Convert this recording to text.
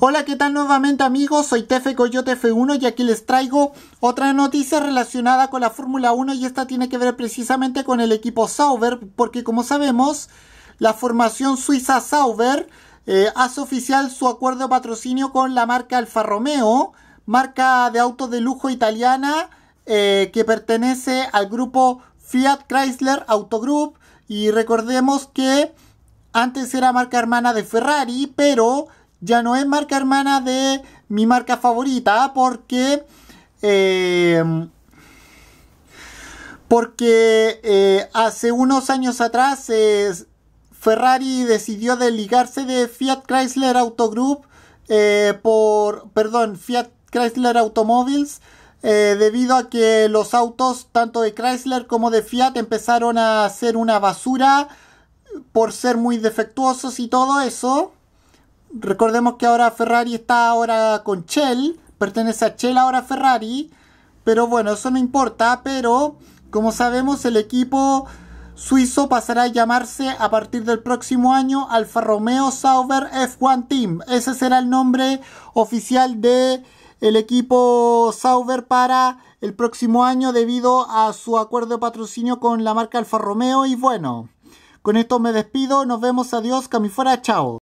Hola, ¿qué tal nuevamente amigos? Soy Tefe Coyote F1 y aquí les traigo otra noticia relacionada con la Fórmula 1 y esta tiene que ver precisamente con el equipo Sauber porque como sabemos la formación suiza Sauber eh, hace oficial su acuerdo de patrocinio con la marca Alfa Romeo, marca de auto de lujo italiana eh, que pertenece al grupo Fiat Chrysler Autogroup y recordemos que antes era marca hermana de Ferrari pero ya no es marca hermana de mi marca favorita porque... Eh, porque eh, hace unos años atrás Ferrari decidió desligarse de Fiat Chrysler Auto Group eh, por, perdón, Fiat Chrysler Automobiles debido a que los autos tanto de Chrysler como de Fiat empezaron a ser una basura por ser muy defectuosos y todo eso recordemos que ahora Ferrari está ahora con Shell, pertenece a Shell ahora Ferrari, pero bueno, eso no importa, pero como sabemos el equipo suizo pasará a llamarse a partir del próximo año Alfa Romeo Sauber F1 Team. Ese será el nombre oficial de el equipo Sauber para el próximo año debido a su acuerdo de patrocinio con la marca Alfa Romeo y bueno, con esto me despido, nos vemos, adiós, camifuera, chao.